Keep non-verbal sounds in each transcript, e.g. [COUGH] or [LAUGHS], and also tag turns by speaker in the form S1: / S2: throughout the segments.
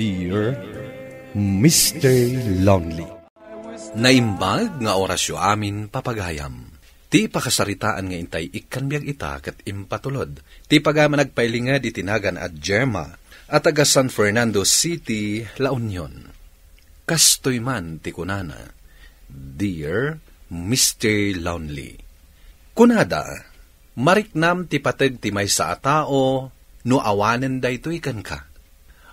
S1: Dear Mr. Lonely. Naimbag nga orasyo amin papaghayam. Ti pakasaritaan nga intay ikan ita kat impatulod. Ti pagama nagpailinga ditinagan at Gemma at aga San Fernando City, La Union. Kastoy man ti kunana. Dear Mr. Lonely. Kunada, mariknam ti patag ti may sa atao, no awanen daytoy kan ka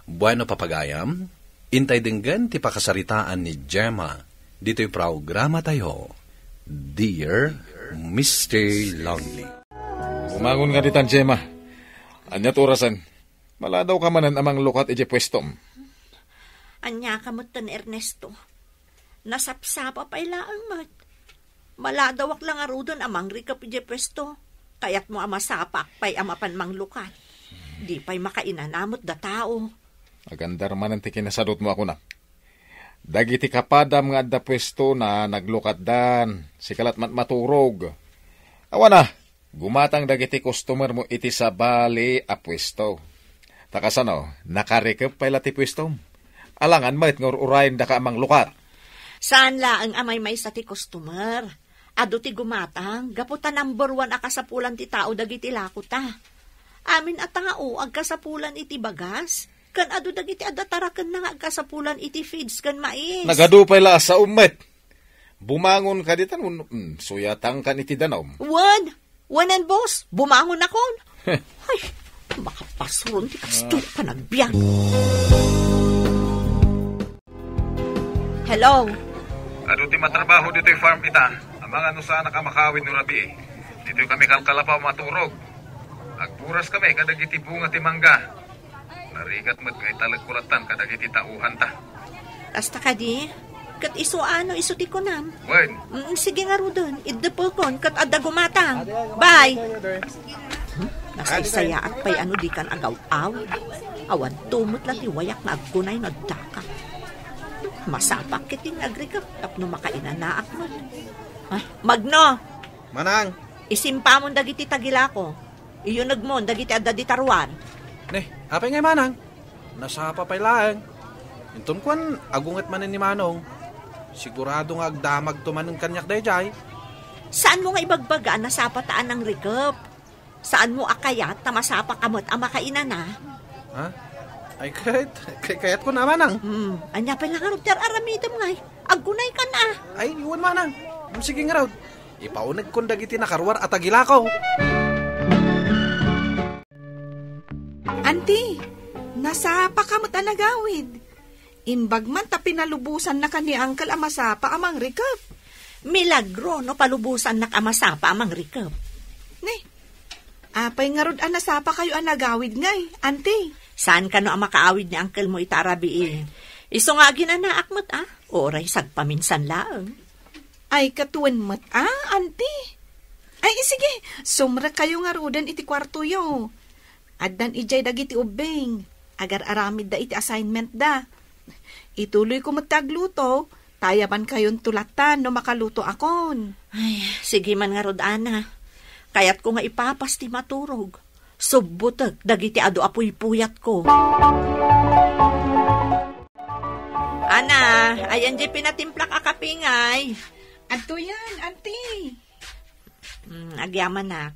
S1: Bueno papagayam, intay dinggan ti pakasaritaan ni Gemma. Dito'y programa
S2: tayo, Dear Mr. Lonely. Umangon nga ditan, Gemma. Anya turasan, maladaw ka manan amang lukat ije pwestom.
S3: Anya ka mutan, Ernesto. Nasapsapa pa ilaang mat. Maladawak lang arudon amang rikap ije pwesto. Kaya't mo amasapak pa'y amapan mang lukat. Di pa'y makainanamot da tao
S2: Agandar Agandarman ti kinasarot mo ako na. Dagiti kapadam nga da pwesto na naglukat naglukaddan, sikalat mat maturog. Awa na, gumatang dagiti customer mo iti sa bali a pwesto. Takasano, nakarekap pala ti pwesto. Alangan mait nga urayin da ka amang lukat.
S3: Saan la ang amay may sa ti customer? Ado ti gumatang, gaputa number one akasapulan ti tao dagiti lakot ta. Amin at tao, agkasapulan iti bagas kan adu dagiti adatarakan na nga kasapulan iti feeds kan mais. Nagadupay
S2: la sa umet. Bumangon ka ditan, mm, suyatang kan iti danaw.
S3: Wan, wan boss, bumangon ako. Ay,
S2: makapasuron
S3: ti kasto ah. panagbiyan. Hello?
S2: Adu ti matrabaho dito farm kita. Ang mga nusana ano ka makawin no rabi eh. Dito kami kalkalapaw maturog. Agpuras kami kadag iti bunga ti mangga. Narigat mat kay talagkulatan kada kiti tauhan ta.
S3: Asta ka di? Kat iso ano iso ti ko nam. Wen. Mm, sige nga rudon, iddepo kon kat adagumatang. Bye. Hmm? Nasaysaya at pay ano di kan agaw-aw. Awan tumot lang ti wayak na agkunay nagdaka. Masapak kiting agrikap tapno makainan na aknod. Ah, magno! Manang! Isimpa mo dagiti tagila ko. Iyon nagmon dagiti adaditaruan. Ne, apay ngay manang. Nasapa pay
S1: laeng. Intom kwan, agungat manin ni manong. Sigurado nga agdamag
S3: tuman ng kanyak dayjay. Saan mo nga ibagbaga na sapataan ng rikap? Saan mo akayat na masapa kamot ang makainan na? Ah? Ha? Ay, kahit,
S1: kahit ko na manang. Hmm,
S3: anya pa lang harap dar aramidam ngay. Eh. Aggunay ka na. Ay, iwan
S1: manang. Sige nga raw. Ipaunag kong dagiti nakarwar at agilakaw. Ay,
S3: Auntie, nasapa ka mo tanagawid. Imbag man ta pinalubusan na ka ni Uncle Amasapa amang rikap. Milagro no palubusan na amasapa amang rikap. Ni, apay nga rod anasapa kayo anagawid ngay, auntie. Saan ka no ang makaawid ni Uncle mo itarabiin? Iso nga ginanaak mo't ah, oray sagpaminsan laang. Ay katuan mo't ah, auntie. Ay, sige, sumra kayo nga rodan iti kwarto yo. Addan ijay dagiti ubing. Agar aramid da iti assignment da. Ituloy ko matagluto, tayaban kayon tulatan no makaluto akon. Ay, sige man nga rod, Ana. Kaya't ko nga ipapas ti maturog. Subbutag, dagiti ado apoy puyat ko. Ana, ayan di pinatimplak akapingay. Ato yan, auntie. Mm, agyaman nak.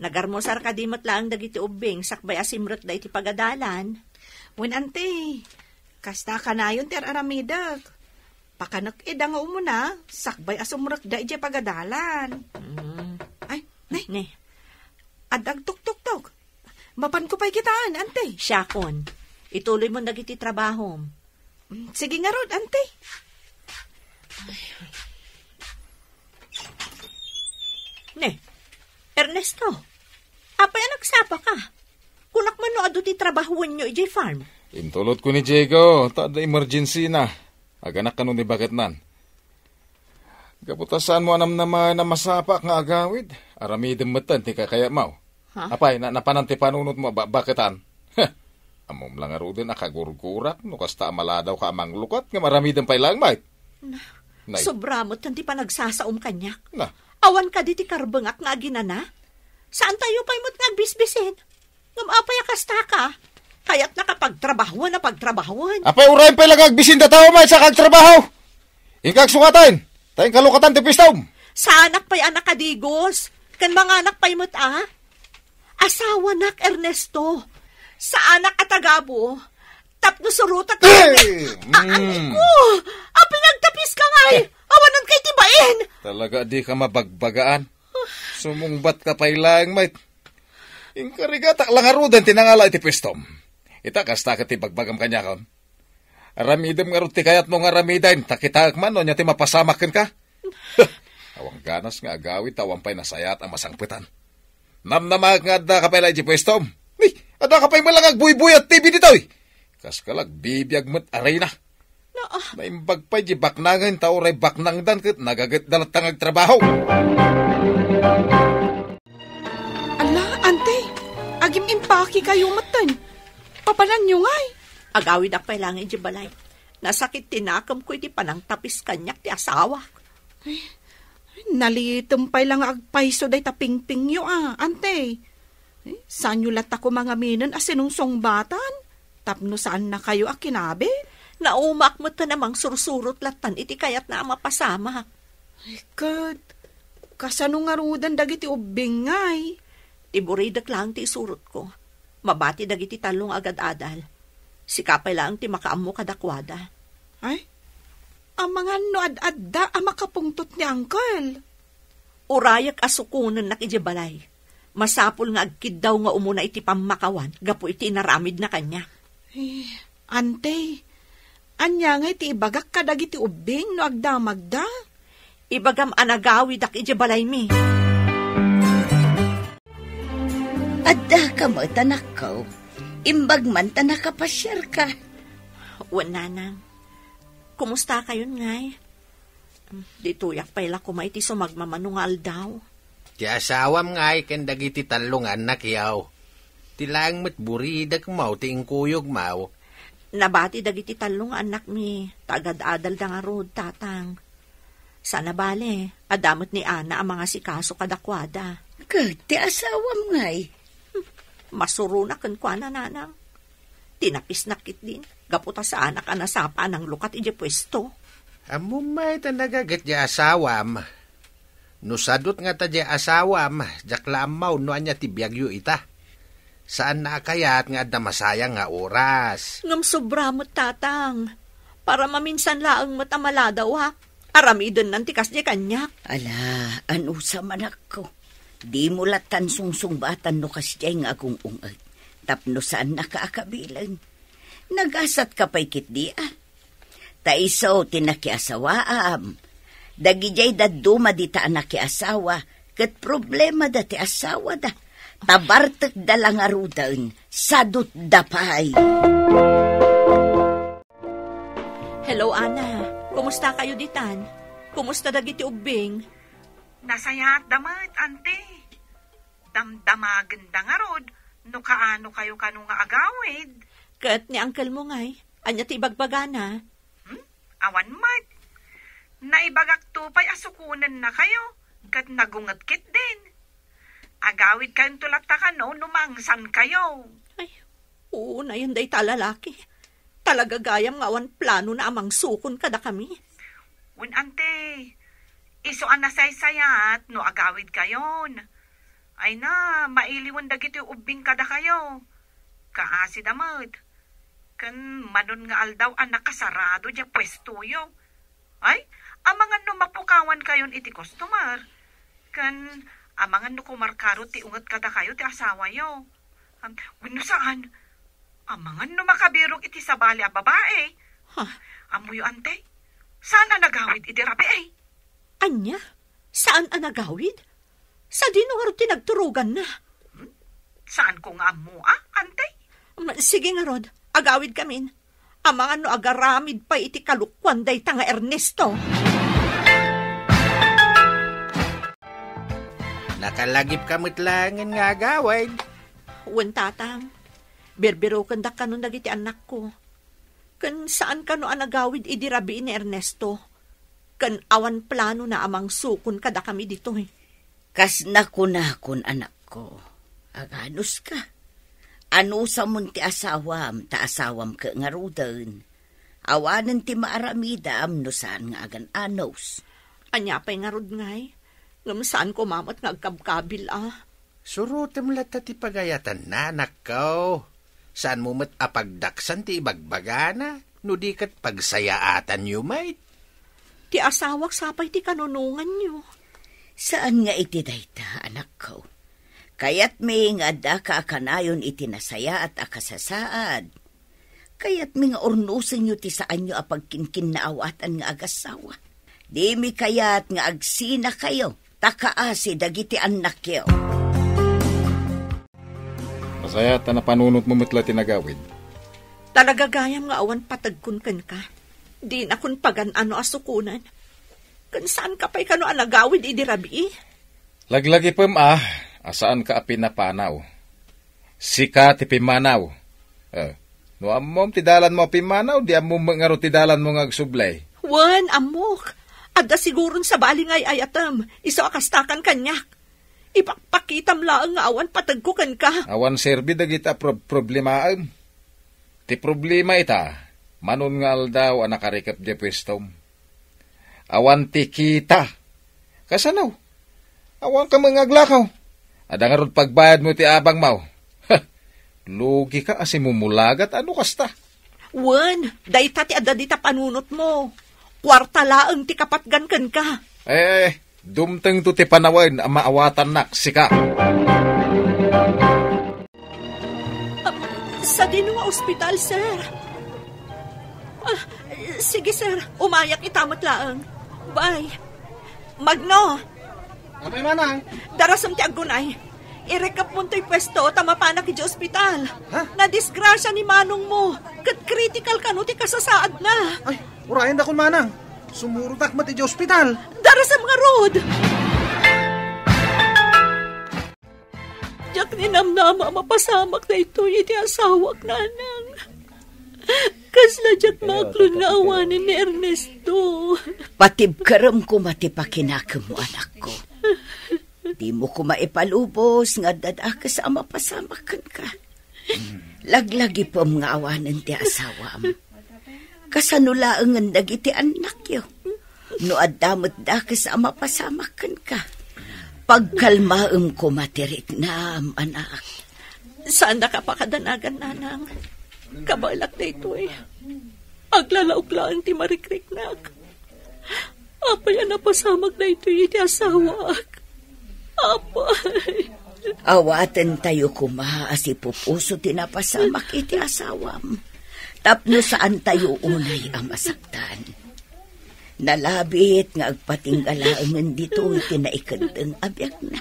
S3: Nagarmosar ka di matlaang dagiti ubing, sakbay asimrot da iti pagadalan. When ante, kasta ka na yun ter aramidag. Pakanak eda nga umuna, sakbay asumrot da iti pagadalan. Mm. Ay, ne, ne. Adag tuk tuk tuk. Mapan ko pa'y kitaan, ante. Siyakon, ituloy mo dagiti trabaho. Mm, sige nga rod, ante. Ne, Ernesto, apay anak sapa ka. Kunak man no adu ti trabahuan nyo, ijay farm.
S2: Intulot ko ni Diego, tada emergency na. Aganak ka nun ni bakit nan. Kaputasan mo anam naman na masapak nga agawid. Aramidin matan ti kakaya mau. Ha? Apay, na, napananti panunot mo, ba- bakitan? Amom lang aro din akagurgurak, no kasta amala daw ka amang lukat, nga marami din pa ilang, mate. Na, Nay. Sobra
S3: mo, tanti pa nagsasaom kanyak. Na, Awan ka diti karbengak nga ginana? Saan tayo pa imot nga bisbisin? Ngamapay akasta ka? Kaya't nakapagtrabahuan na pagtrabahuan.
S2: Apay uray pa lang agbisin da tao may sa trabaho. Ingkag sungatan, tayong kalukatan ti pistom.
S3: Sa anak pa'y anak kadigos, kan mga anak pa'y muta. Ah. Asawa nak Ernesto, sa anak at agabo, tap no surutat. Hey! Ah, ah, mm. Ani ko, apay ka ngay. Eh. Awanan kay tibain!
S2: Talaga di ka mabagbagaan. Sumungbat ka pa ilang, mate. Ingkarigata lang arudan tinangala iti pwestom. Ita ta ka ti bagbagam kanya kon. Aramidem nga ruti kayat mo nga ramidain, takitag man no niya ti mapasamakin ka. [LAUGHS] awang ganas nga agawit, awang pa'y nasayat ang masangpitan. Namnamag nga da ka pa'y laiji pwestom. Ni, ada ka pa'y malangag buy-buy at tibi dito eh. Kas bibiyag mo't aray na. No, ah. Maimbag di baknangan, tao ray baknang dan, kat nagagat dalat tangag trabaho.
S3: Ala, ante, agim impaki kayo matan. Papanan nyo ngay. Agawin na pailangin di balay. Nasakit tinakam ko, di panang tapis kanyak ti asawa. Eh, Ay, pay lang agpaiso day tapingping nyo ah, ante. Eh, saan nyo lata ko mga minan asinungsong batan? Tapno saan na kayo akinabi? Ah, Naumak mo ta namang sursurot latan iti kayat na mapasama. Ay, God. Kasano nga rudan dagiti ubing ngay. Tiburidak lang ti surut ko. Mabati dagiti talong agad adal. Si kapay lang ti makaamo kadakwada. Ay, ang mga no ad-adda ang makapungtot ni Uncle. Urayak asukunan na kijibalay. Masapol nga agkid daw nga umuna iti pamakawan, gapo iti inaramid na kanya. Eh, ante, Anya nga iti ibagak ka dagiti ubing no agdamag da. Ibagam anagawi dak iti balay mi.
S4: Adda ka mo tanakaw.
S3: Imbag man tanakapasyar ka. Wananang, kumusta kayon ngay? Dito Dituyak pa ila kumaiti sumagmamanungal daw.
S1: Ti asawam ngay ken dagiti talungan
S3: na kiyaw. Tilang matburidag maw ti ingkuyog mao. Nabati dagiti talong anak mi, tagad-adal da nga road, tatang. Sana bale, adamot ni Ana ang mga sikaso kadakwada.
S4: Good, ti asawa mo ngay.
S3: Hmm, masuruna kan kwa na nanang. Tinakis-nakit din, gaputa sa anak ang nasapa ng lukat ije pwesto. Amumay ta nagagat di asawam.
S1: Nusadot nga ta di asawam, jaklamaw no anya tibiyagyo
S3: ita. Saan na kayat nga damasayang nga oras? Ngam sobra mo, tatang. Para maminsan laang matamala daw ha. Aramidon ng tikas niya
S4: kanya. Ala, ano sa manak ko? Di mo latan sungsung batan no kas nga akong ungag. Tapno saan na nakaakabilan. Nagasat ka pa'y kitdi ah. Taisaw tinakiasawaam. Dagijay daduma di ta Kat problema da ti asawa da tabartek dalang arudan, sadut dapay.
S3: Hello, Ana. Kumusta kayo ditan? Kumusta dagiti ubing? Nasayat damat, ante. Damdamagan da nga rod, no kaano kayo kanu nga agawid. Kat ni uncle mo ngay, anya ti ibagbagana. Hmm? Awan mat. Naibagak tupay asukunan na kayo, kat nagungat kit din Agawid kayong tulatakan, no? Numangsan kayo. Ay, oo na yun day talalaki. Talaga gayam nga wan plano na amang sukon kada kami. Un ante, iso ang nasaysayat, no agawid kayon. Ay na, mailiwan dagiti ubing kada kayo. Kaasi damad. Kan manon nga aldaw ang nakasarado dya pwesto yo. Ay, amang mga numapukawan kayon iti customer. Kan Amangan no kumarkaro ti ungat kada kayo ti asawa yo. Um, wano saan? Amangan no makabirok iti sabali a babae. Ha? Huh. Amuyo ante, saan a nagawid iti rabi eh? Anya? Saan a nagawid? Sa dinor ti nagturugan na. Hmm? Saan ko nga mo ah, ante? Sige nga Rod, agawid kamin. Amangan no agaramid pa iti kalukwan day tanga Ernesto. Ernesto. Nakalagip kamot langan nga agawad. Wan tatang, berbiro kandak kanon dagiti anak ko. Kan saan kano anagawid idirabi ni Ernesto? Kan awan plano na
S4: amang sukon kada kami dito eh. Kas nakunakon anak ko. Aganos ka. Ano sa mun ti asawam, ta asawam ka nga rudan. Awanan ti maaramida amno saan nga agan anos. Anya
S3: pa'y nga rud nga'y. Ngam saan ko mamat nagkabkabil ah. Surutem lata
S1: ti pagayatan na, nakaw. Saan mo mat apagdaksan ti ibagbagana?
S4: Ah. No di kat pagsayaatan yu, mate. Ti asawak sapay ti kanunungan yu. Saan nga iti dayta, anak ko? Kayat may nga da ka akanayon itinasaya at akasasaad. Kayat may nga ornusin nyo ti saan nyo apagkinkin na awatan nga agasawa. Di mi kayat nga agsina kayo takaasi dagiti anak yo.
S2: Masaya ta panunot mo matla tinagawid.
S4: Talaga gayam nga awan
S3: patagkun kan ka. Di na kun pagan ano asukunan. Kan saan ka pa'y kano anagawid idirabi?
S2: Laglagi pam ah, asaan ka pinapanaw. Sika ti pimanaw. Eh, no amom dalan mo pimanaw, di amom ti dalan mo ngagsublay.
S3: Wan, amok. Adda siguron sa balingay ay atam, isa akastakan kanyak. Ipakpakitam laang nga awan patagkukan ka.
S2: Awan serbi dagita pro problemaam. Ti problema ita, manun nga aldaw ang nakarikap di pwestom. Awan ti kita. Kasanaw, awan ka mga aglakaw. Adangarod pagbayad mo ti abang mau. Lugi ka asi mumulagat ano
S3: kasta. Wan, dayta ti adda dita panunot mo kwarta laang ti kapatgan kan ka.
S2: Eh, dumteng to ti panawin ang maawatan nak sika. Um,
S3: sa dinwa ospital, sir. Uh, sige, sir. Umayak itamat laang. Bye. Magno! Amay manang? Darasam ti agunay. Irekap mo to'y pwesto, tamapana ki di ospital. Ha? Na disgrasya ni manong mo. Kat critical ka no, ti kasasaad na. Ay, Urayan da kun manang. Sumuro takmat iti ospital. Dara sa mga road. Jak ni namnama mapasamak na ito iti asawak nanang. Kasla jak maklon nga awanin ni Ernesto.
S4: Patibkaram ko matipakinak mo anak ko. Di mo ko maipalubos nga dadakas ama mapasamakan ka. Hmm. Laglagi po mga awanan ti asawam kasanulaang ang dagiti anak yo. No adamot da kas ama pasamakan ka. Pagkalmaam um, ko matirik na am um, anak.
S3: Saan na kapakadanagan nanang? Kabalak na ito eh. Aglalauklaan ti marikrik nak. Apay na pasamag na ito eh, iti asawak. Apay.
S4: Awatan tayo kuma si pupuso tinapasamak iti asawam tapno saan tayo unay ang masaktan. Nalabit nga agpatinggalaon ng dito itinaikadang abyak na.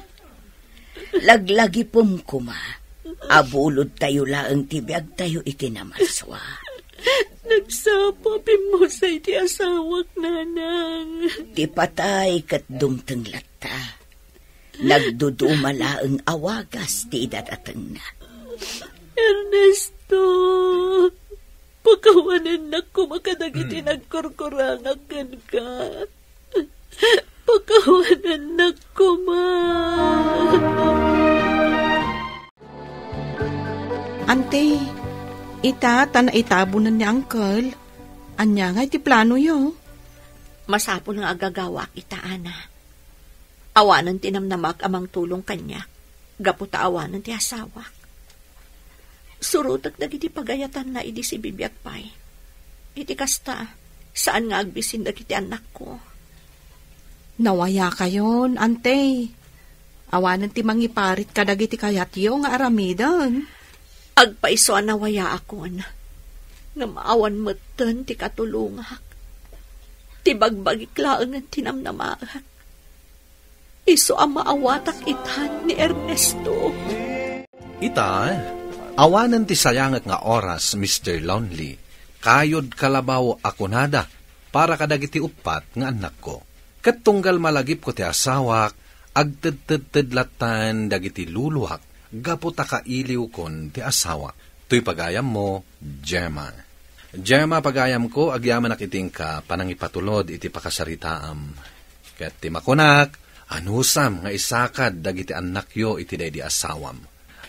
S4: Laglagi pum kuma, abulod tayo laang tibiyag tayo itinamaswa.
S3: Nagsapapin mo sa iti asawak, nanang.
S4: Di patay kat dumteng latta. Nagdudumala ang awagas di idadatang na.
S3: Ernesto! Pakawanan na ko makadagiti mm. nagkurkurangakan ka. Pakawanan na ko, ma. Ante, itata na itabunan ni Uncle. Anya nga iti plano yo. Masapo nga agagawa kita, Ana. Awanan tinamnamak amang tulong kanya. Gaputa awanan ti asawa Surutag dagiti pagayatan na idi si Bibiag Pay. Iti kasta, saan nga agbisin dagiti anak ko? Nawaya kayon, ante. Awanan ti mangiparit ka dagiti kayatyo nga aramidan. Agpaiso nawaya akon. Nga maawan matan ti katulungak. Ti bagbagik laang ng tinamnamaak. Iso ang maawatak itan ni Ernesto.
S1: Ita, Awanan ti sayangat nga oras, Mr. Lonely, kayod kalabaw ako nada para kadagiti upat nga anak ko. Katunggal malagip ko ti asawak, agtedtedtedlatan dagiti luluhak, gapo takailiw kon ti asawa. Tuy pagayam mo, Gemma. Gemma, pagayam ko, agyaman nakiting ka, panangipatulod iti pakasaritaam. Kat ti makunak, anusam nga isakad dagiti anak yo iti daydi asawam.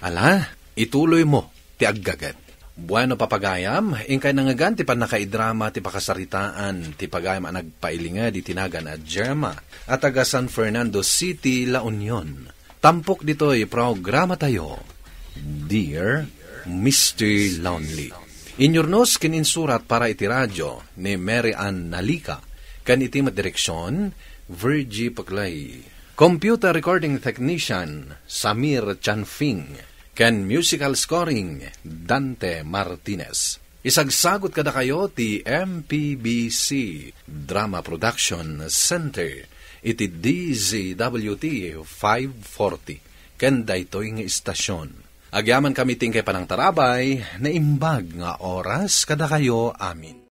S1: Ala, Ituloy mo, ti aggaget. Bueno papagayam, inkay nangagan ti panakaidrama ti pakasaritaan ti pagayam ang nagpailinga di tinagan at Jerma at taga San Fernando City, La Union. Tampok dito'y programa tayo. Dear Mr. Lonely. Inyurnos kininsurat para iti radyo ni Mary Ann Nalika kan iti direksyon Virgie Paglay. Computer Recording Technician Samir Chanfing Ken musical scoring Dante Martinez. Isagsagot kada kayo ti MPBC Drama Production Center iti DZWT 540 ken daytoy nga istasyon.
S2: Agyaman kami tingkay panang tarabay na imbag nga oras kada kayo amin.